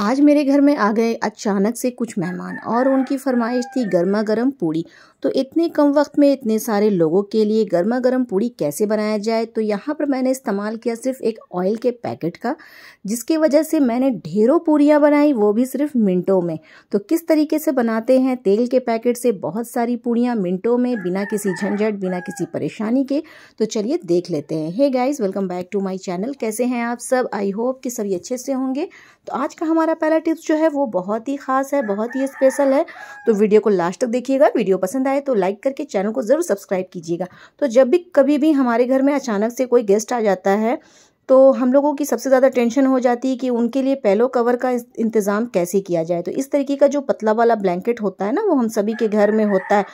आज मेरे घर में आ गए अचानक से कुछ मेहमान और उनकी फरमाइश थी गर्मा गर्म पूड़ी तो इतने कम वक्त में इतने सारे लोगों के लिए गर्मा गर्म पूड़ी कैसे बनाया जाए तो यहाँ पर मैंने इस्तेमाल किया सिर्फ एक ऑयल के पैकेट का जिसकी वजह से मैंने ढेरों पूड़ियाँ बनाई वो भी सिर्फ मिनटों में तो किस तरीके से बनाते हैं तेल के पैकेट से बहुत सारी पूड़ियाँ मिनटों में बिना किसी झंझट बिना किसी परेशानी के तो चलिए देख लेते हैं hey guys welcome back to my channel कैसे हैं आप सब आई होप कि सभी अच्छे से होंगे तो आज का हमारा वाला पहला टिप्स जो है वो बहुत ही खास है बहुत ही स्पेशल है तो वीडियो को लास्ट तक देखिएगा वीडियो पसंद आए तो लाइक करके चैनल को ज़रूर सब्सक्राइब कीजिएगा तो जब भी कभी भी हमारे घर में अचानक से कोई गेस्ट आ जाता है तो हम लोगों की सबसे ज़्यादा टेंशन हो जाती है कि उनके लिए पैलो कवर का इंतज़ाम कैसे किया जाए तो इस तरीके का जो पतला वाला ब्लैंकेट होता है ना वो हम सभी के घर में होता है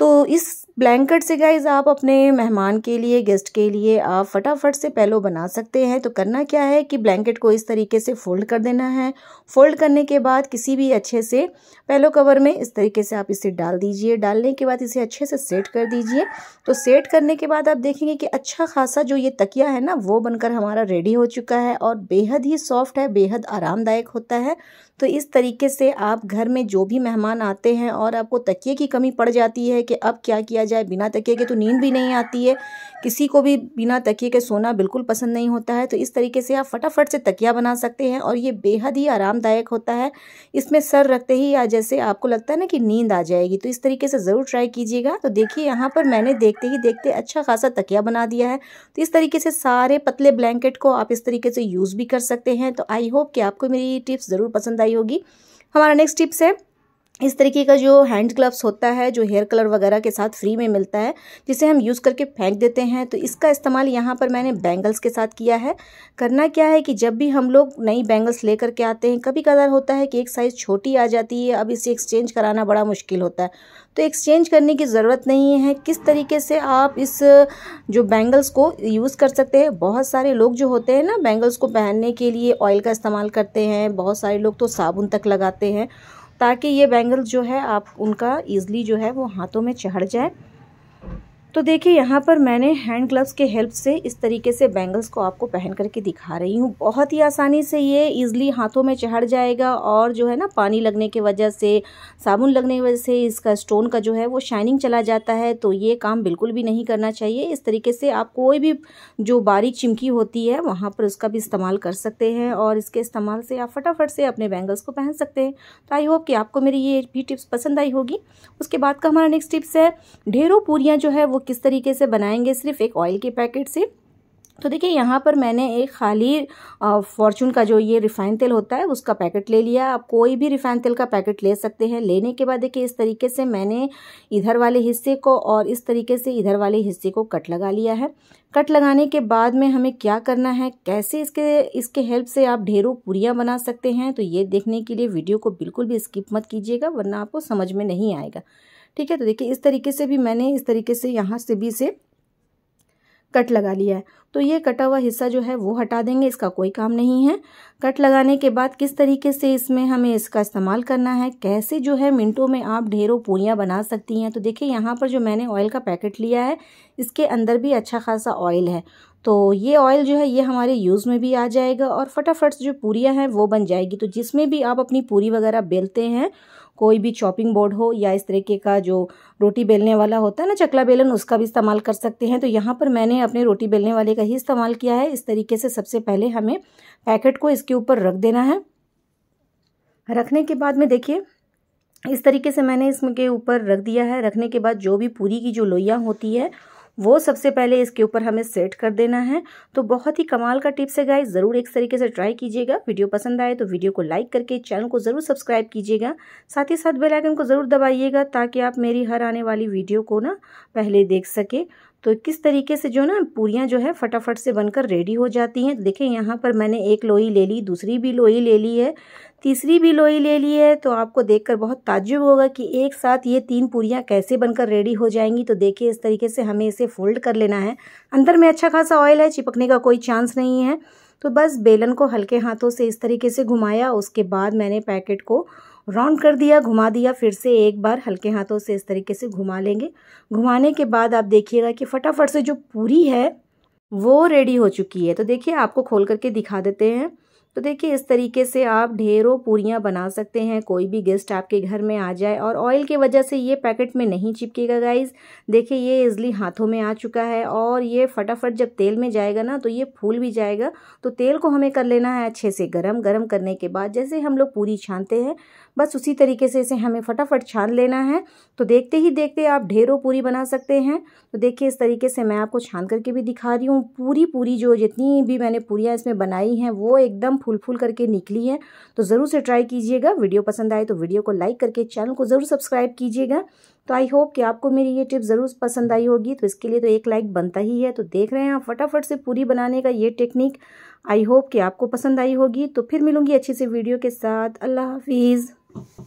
तो इस ब्लैंकेट से गाइज आप अपने मेहमान के लिए गेस्ट के लिए आप फटाफट से पैलो बना सकते हैं तो करना क्या है कि ब्लैंकेट को इस तरीके से फोल्ड कर देना है फोल्ड करने के बाद किसी भी अच्छे से पैलो कवर में इस तरीके से आप इसे डाल दीजिए डालने के बाद इसे अच्छे से सेट कर दीजिए तो सेट करने के बाद आप देखेंगे कि अच्छा खासा जो ये तकिया है ना वो बनकर हमारा रेडी हो चुका है और बेहद ही सॉफ्ट है बेहद आरामदायक होता है तो इस तरीके से आप घर में जो भी मेहमान आते हैं और आपको तकिए की कमी पड़ जाती है कि अब क्या किया जाए बिना तकिए के तो नींद भी नहीं आती है किसी को भी बिना तकिए के सोना बिल्कुल पसंद नहीं होता है तो इस तरीके से आप फटाफट से तकिया बना सकते हैं और ये बेहद ही आरामदायक होता है इसमें सर रखते ही या जैसे आपको लगता है ना कि नींद आ जाएगी तो इस तरीके से ज़रूर ट्राई कीजिएगा तो देखिए यहाँ पर मैंने देखते ही देखते अच्छा खासा तकिया बना दिया है तो इस तरीके से सारे पतले ब्लैंकेट को आप इस तरीके से यूज़ भी कर सकते हैं तो आई होप कि आपको मेरी ये टिप्स ज़रूर पसंद आई लगाई होगी हमारा नेक्स्ट टिप्स है इस तरीके का जो हैंड ग्लव्स होता है जो हेयर कलर वगैरह के साथ फ्री में मिलता है जिसे हम यूज़ करके फेंक देते हैं तो इसका इस्तेमाल यहाँ पर मैंने बैंगल्स के साथ किया है करना क्या है कि जब भी हम लोग नई बैंगल्स ले करके आते हैं कभी कदर होता है कि एक साइज़ छोटी आ जाती है अब इसे एक्सचेंज कराना बड़ा मुश्किल होता है तो एक्सचेंज करने की ज़रूरत नहीं है किस तरीके से आप इस जो बैंगल्स को यूज़ कर सकते हैं बहुत सारे लोग जो होते हैं ना बैंगल्स को पहनने के लिए ऑयल का इस्तेमाल करते हैं बहुत सारे लोग तो साबुन तक लगाते हैं ताकि ये बैंगल जो है आप उनका ईज़िली जो है वो हाथों में चढ़ जाए तो देखिए यहाँ पर मैंने हैंड ग्लव्स के हेल्प से इस तरीके से बैंगल्स को आपको पहन करके दिखा रही हूँ बहुत ही आसानी से ये ईज़िली हाथों में चढ़ जाएगा और जो है ना पानी लगने की वजह से साबुन लगने की वजह से इसका स्टोन का जो है वो शाइनिंग चला जाता है तो ये काम बिल्कुल भी नहीं करना चाहिए इस तरीके से आप कोई भी जो बारीक चिमकी होती है वहाँ पर उसका भी इस्तेमाल कर सकते हैं और इसके इस्तेमाल से आप फटाफट से अपने बैंगल्स को पहन सकते हैं तो आई होप कि आपको मेरी ये भी टिप्स पसंद आई होगी उसके बाद का हमारा नेक्स्ट टिप्स है ढेरों पूरियाँ जो है वो किस तरीके से बनाएंगे सिर्फ एक ऑयल के पैकेट से तो देखिए यहाँ पर मैंने एक खाली फॉर्चून का जो ये रिफाइन तेल होता है उसका पैकेट ले लिया आप कोई भी रिफाइन तेल का पैकेट ले सकते हैं लेने के बाद देखिए इस तरीके से मैंने इधर वाले हिस्से को और इस तरीके से इधर वाले हिस्से को कट लगा लिया है कट लगाने के बाद में हमें क्या करना है कैसे इसके इसके हेल्प से आप ढेरों पूरियाँ बना सकते हैं तो ये देखने के लिए वीडियो को बिल्कुल भी स्किप मत कीजिएगा वरना आपको समझ में नहीं आएगा ठीक है तो देखिए इस तरीके से भी मैंने इस तरीके से यहाँ से भी इसे कट लगा लिया है तो ये कटा हुआ हिस्सा जो है वो हटा देंगे इसका कोई काम नहीं है कट लगाने के बाद किस तरीके से इसमें हमें इसका इस्तेमाल करना है कैसे जो है मिनटों में आप ढेरों पूरियाँ बना सकती हैं तो देखिए यहाँ पर जो मैंने ऑयल का पैकेट लिया है इसके अंदर भी अच्छा खासा ऑयल है तो ये ऑयल जो है ये हमारे यूज़ में भी आ जाएगा और फटाफट जो पूरियाँ हैं वो बन जाएगी तो जिसमें भी आप अपनी पूरी वगैरह बेलते हैं कोई भी चॉपिंग बोर्ड हो या इस तरीके का जो रोटी बेलने वाला होता है ना चकला बेलन उसका भी इस्तेमाल कर सकते हैं तो यहाँ पर मैंने अपने रोटी बेलने वाले का ही इस्तेमाल किया है इस तरीके से सबसे पहले हमें पैकेट को इसके ऊपर रख देना है रखने के बाद में देखिए इस तरीके से मैंने इसके ऊपर रख दिया है रखने के बाद जो भी पूरी की जो लोइयाँ होती है वो सबसे पहले इसके ऊपर हमें सेट कर देना है तो बहुत ही कमाल का टिप्स है गाइस ज़रूर एक तरीके से ट्राई कीजिएगा वीडियो पसंद आए तो वीडियो को लाइक करके चैनल को ज़रूर सब्सक्राइब कीजिएगा साथ ही साथ बेलाइकन को ज़रूर दबाइएगा ताकि आप मेरी हर आने वाली वीडियो को ना पहले देख सकें तो किस तरीके से जो ना पूरियाँ जो है फटाफट से बनकर रेडी हो जाती हैं देखें यहाँ पर मैंने एक लोई ले ली दूसरी भी लोई ले ली है तीसरी भी लोई ले ली है तो आपको देखकर बहुत ताज्जुब होगा कि एक साथ ये तीन पूरियाँ कैसे बनकर रेडी हो जाएंगी तो देखिए इस तरीके से हमें इसे फोल्ड कर लेना है अंदर में अच्छा खासा ऑयल है चिपकने का कोई चांस नहीं है तो बस बेलन को हल्के हाथों से इस तरीके से घुमाया उसके बाद मैंने पैकेट को राउंड कर दिया घुमा दिया फिर से एक बार हल्के हाथों से इस तरीके से घुमा लेंगे घुमाने के बाद आप देखिएगा कि फटाफट से जो पूरी है वो रेडी हो चुकी है तो देखिए आपको खोल करके दिखा देते हैं तो देखिए इस तरीके से आप ढेरों पूरियाँ बना सकते हैं कोई भी गेस्ट आपके घर में आ जाए और ऑयल की वजह से ये पैकेट में नहीं चिपकेगा गाइस देखिए ये इजली हाथों में आ चुका है और ये फटाफट जब तेल में जाएगा ना तो ये फूल भी जाएगा तो तेल को हमें कर लेना है अच्छे से गर्म गर्म करने के बाद जैसे हम लोग पूरी छानते हैं बस उसी तरीके से इसे हमें फटाफट छान लेना है तो देखते ही देखते आप ढेरों पूरी बना सकते हैं तो देखिए इस तरीके से मैं आपको छान करके भी दिखा रही हूँ पूरी पूरी जो जितनी भी मैंने पूरियाँ इसमें बनाई हैं वो एकदम फूल फूल करके निकली है तो ज़रूर से ट्राई कीजिएगा वीडियो पसंद आए तो वीडियो को लाइक करके चैनल को ज़रूर सब्सक्राइब कीजिएगा तो आई होप कि आपको मेरी ये टिप ज़रूर पसंद आई होगी तो इसके लिए तो एक लाइक बनता ही है तो देख रहे हैं आप फटाफट से पूरी बनाने का ये टेक्निक आई होप कि आपको पसंद आई होगी तो फिर मिलूंगी अच्छे से वीडियो के साथ अल्लाह हाफिज़